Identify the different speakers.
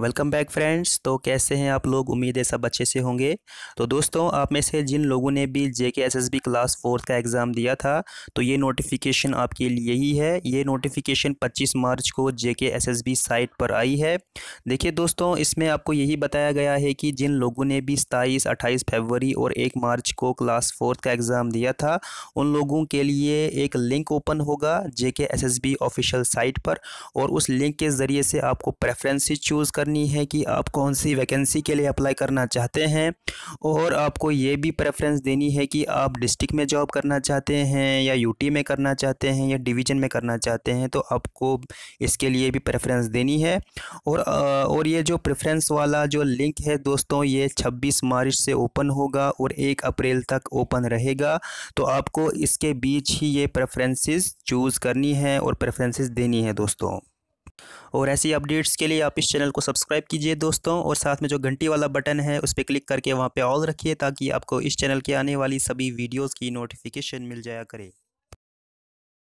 Speaker 1: welcome back friends तो कैसे हैं आप लोग उम्मीद है सब अच्छे से होंगे तो दोस्तों आप में से जिन लोगों ने भी J K S S B class fourth का एग्ज़ाम दिया था तो ये नोटिफिकेशन आपके लिए ही है ये नोटिफिकेशन 25 मार्च को जे K S S B site पर आई है देखिए दोस्तों इसमें आपको यही बताया गया है कि जिन लोगों ने भी सताईस अट्ठाईस फेबरी और एक मार्च को क्लास फोर्थ का एग्ज़ाम दिया था उन लोगों के लिए एक लिंक ओपन होगा J K S S B official site पर और उस लिंक के ज़रिए से आपको प्रेफरेंसी चूज़ कर करनी है कि आप कौन सी वैकेंसी के लिए अप्लाई करना चाहते हैं और आपको ये भी प्रेफरेंस देनी है कि आप डिस्ट्रिक्ट में जॉब करना चाहते हैं या यूटी में करना चाहते हैं या डिवीज़न में करना चाहते हैं तो आपको इसके लिए भी प्रेफरेंस देनी है और और ये जो प्रेफरेंस वाला जो लिंक है दोस्तों ये 26 मार्च से ओपन होगा और 1 अप्रैल तक ओपन रहेगा तो आपको इसके बीच ही ये प्रेफरेंसेस चूज़ करनी है और प्रेफरेंसेस देनी है दोस्तों और ऐसी अपडेट्स के लिए आप इस चैनल को सब्सक्राइब कीजिए दोस्तों और साथ में जो घंटी वाला बटन है उस पर क्लिक करके वहाँ पर ऑल रखिए ताकि आपको इस चैनल के आने वाली सभी वीडियोज़ की नोटिफिकेशन मिल जाया करे